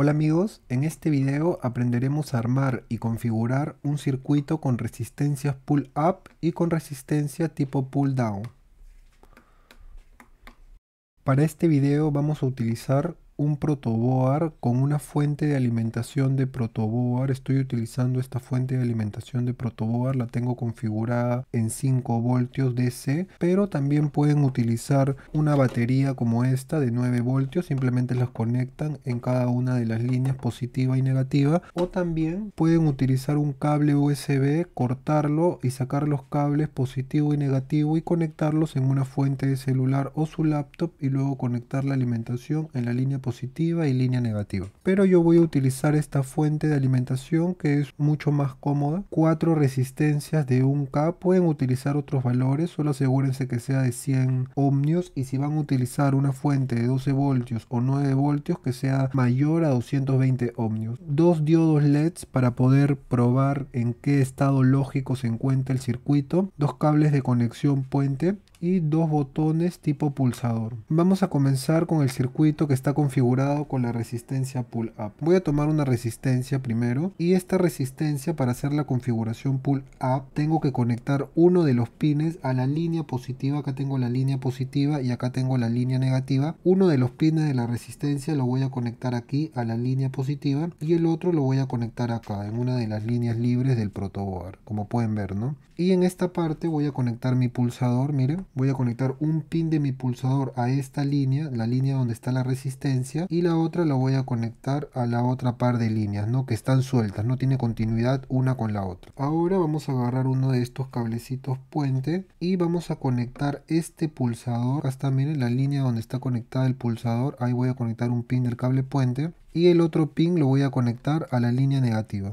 Hola amigos, en este video aprenderemos a armar y configurar un circuito con resistencias pull up y con resistencia tipo pull down. Para este video vamos a utilizar un protoboar con una fuente de alimentación de protoboar. Estoy utilizando esta fuente de alimentación de protoboar, la tengo configurada en 5 voltios DC, pero también pueden utilizar una batería como esta de 9 voltios, simplemente las conectan en cada una de las líneas positiva y negativa, o también pueden utilizar un cable USB, cortarlo y sacar los cables positivo y negativo y conectarlos en una fuente de celular o su laptop y luego conectar la alimentación en la línea positiva y línea negativa. Pero yo voy a utilizar esta fuente de alimentación que es mucho más cómoda. Cuatro resistencias de 1K. Pueden utilizar otros valores, solo asegúrense que sea de 100 ohmios. Y si van a utilizar una fuente de 12 voltios o 9 voltios, que sea mayor a 220 ohmios. Dos diodos LEDs para poder probar en qué estado lógico se encuentra el circuito. Dos cables de conexión puente y dos botones tipo pulsador. Vamos a comenzar con el circuito que está configurado con la resistencia pull up. Voy a tomar una resistencia primero y esta resistencia para hacer la configuración pull up tengo que conectar uno de los pines a la línea positiva. Acá tengo la línea positiva y acá tengo la línea negativa. Uno de los pines de la resistencia lo voy a conectar aquí a la línea positiva y el otro lo voy a conectar acá en una de las líneas libres del protoboard como pueden ver no y en esta parte voy a conectar mi pulsador miren voy a conectar un pin de mi pulsador a esta línea, la línea donde está la resistencia, y la otra la voy a conectar a la otra par de líneas, ¿no? Que están sueltas, no tiene continuidad una con la otra. Ahora vamos a agarrar uno de estos cablecitos puente y vamos a conectar este pulsador, hasta miren la línea donde está conectada el pulsador, ahí voy a conectar un pin del cable puente y el otro pin lo voy a conectar a la línea negativa.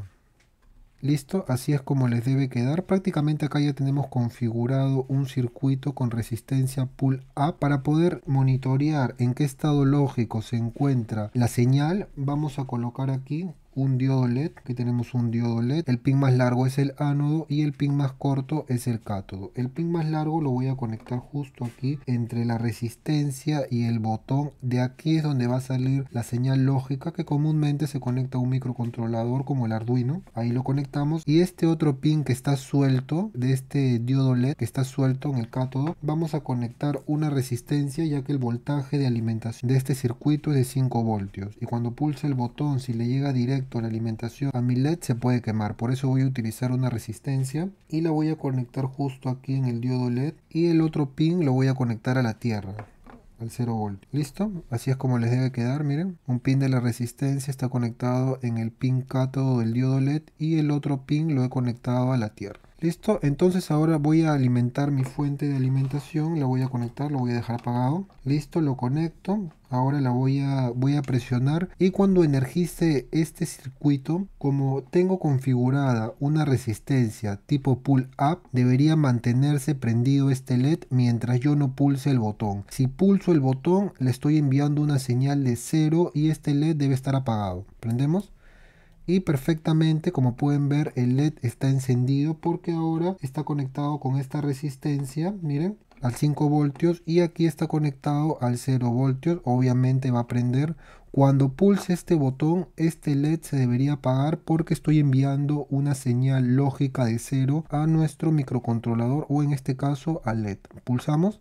Listo, así es como les debe quedar. Prácticamente acá ya tenemos configurado un circuito con resistencia pull A para poder monitorear en qué estado lógico se encuentra la señal. Vamos a colocar aquí un diodo LED, que tenemos un diodo LED, el pin más largo es el ánodo y el pin más corto es el cátodo. El pin más largo lo voy a conectar justo aquí entre la resistencia y el botón, de aquí es donde va a salir la señal lógica que comúnmente se conecta a un microcontrolador como el Arduino, ahí lo conectamos y este otro pin que está suelto de este diodo LED que está suelto en el cátodo, vamos a conectar una resistencia ya que el voltaje de alimentación de este circuito es de 5 voltios y cuando pulse el botón si le llega directo la alimentación, a mi LED se puede quemar, por eso voy a utilizar una resistencia y la voy a conectar justo aquí en el diodo LED y el otro pin lo voy a conectar a la tierra al 0 volt. ¿Listo? Así es como les debe quedar, miren. Un pin de la resistencia está conectado en el pin cátodo del diodo LED y el otro pin lo he conectado a la tierra. Listo, entonces ahora voy a alimentar mi fuente de alimentación, la voy a conectar, lo voy a dejar apagado. Listo, lo conecto, ahora la voy a, voy a presionar y cuando energice este circuito, como tengo configurada una resistencia tipo pull up, debería mantenerse prendido este LED mientras yo no pulse el botón. Si pulso el botón, le estoy enviando una señal de cero y este LED debe estar apagado. ¿Prendemos? y perfectamente como pueden ver el led está encendido porque ahora está conectado con esta resistencia miren al 5 voltios y aquí está conectado al 0 voltios obviamente va a prender cuando pulse este botón este led se debería apagar porque estoy enviando una señal lógica de 0 a nuestro microcontrolador o en este caso al led pulsamos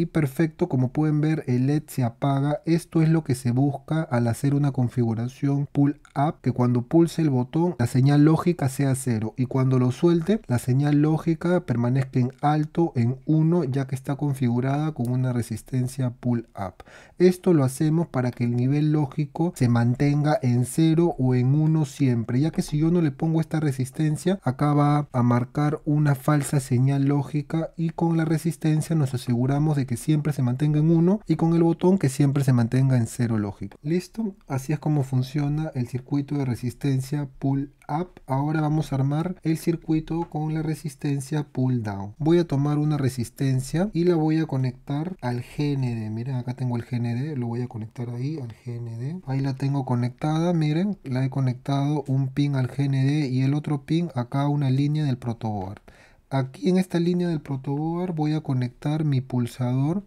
y perfecto como pueden ver el led se apaga esto es lo que se busca al hacer una configuración pull up que cuando pulse el botón la señal lógica sea cero y cuando lo suelte la señal lógica permanezca en alto en 1 ya que está configurada con una resistencia pull up esto lo hacemos para que el nivel lógico se mantenga en 0 o en 1 siempre ya que si yo no le pongo esta resistencia acaba a marcar una falsa señal lógica y con la resistencia nos aseguramos de que que siempre se mantenga en 1 y con el botón que siempre se mantenga en 0 lógico. Listo, así es como funciona el circuito de resistencia pull up. Ahora vamos a armar el circuito con la resistencia pull down. Voy a tomar una resistencia y la voy a conectar al GND. Miren, acá tengo el GND, lo voy a conectar ahí al GND. Ahí la tengo conectada, miren, la he conectado un pin al GND y el otro pin acá una línea del protoboard aquí en esta línea del protoboard voy a conectar mi pulsador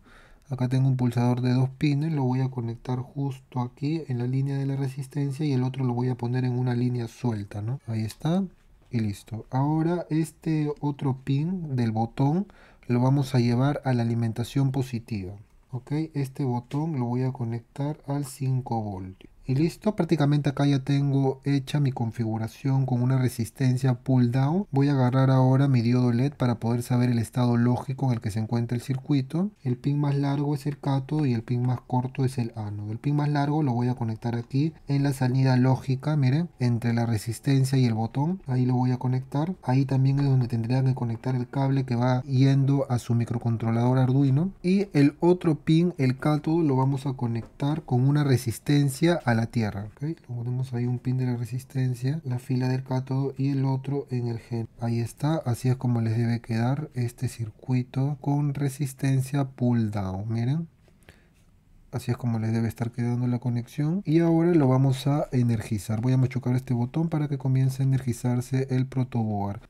acá tengo un pulsador de dos pines lo voy a conectar justo aquí en la línea de la resistencia y el otro lo voy a poner en una línea suelta no ahí está y listo ahora este otro pin del botón lo vamos a llevar a la alimentación positiva ok este botón lo voy a conectar al 5 voltios y listo prácticamente acá ya tengo hecha mi configuración con una resistencia pull down voy a agarrar ahora mi diodo led para poder saber el estado lógico en el que se encuentra el circuito el pin más largo es el cátodo y el pin más corto es el ánodo el pin más largo lo voy a conectar aquí en la salida lógica miren entre la resistencia y el botón ahí lo voy a conectar ahí también es donde tendrían que conectar el cable que va yendo a su microcontrolador arduino y el otro pin el cátodo lo vamos a conectar con una resistencia la tierra. ¿okay? Lo ponemos ahí un pin de la resistencia, la fila del cátodo y el otro en el gen. Ahí está, así es como les debe quedar este circuito con resistencia pull down. Miren, así es como les debe estar quedando la conexión y ahora lo vamos a energizar voy a machucar este botón para que comience a energizarse el protoboard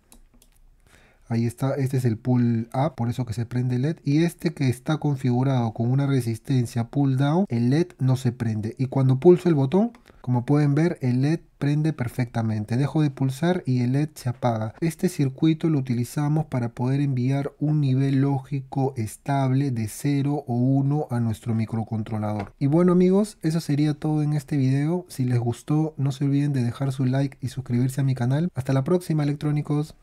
Ahí está, este es el pull up, por eso que se prende el LED. Y este que está configurado con una resistencia pull down, el LED no se prende. Y cuando pulso el botón, como pueden ver, el LED prende perfectamente. Dejo de pulsar y el LED se apaga. Este circuito lo utilizamos para poder enviar un nivel lógico estable de 0 o 1 a nuestro microcontrolador. Y bueno amigos, eso sería todo en este video. Si les gustó, no se olviden de dejar su like y suscribirse a mi canal. Hasta la próxima electrónicos.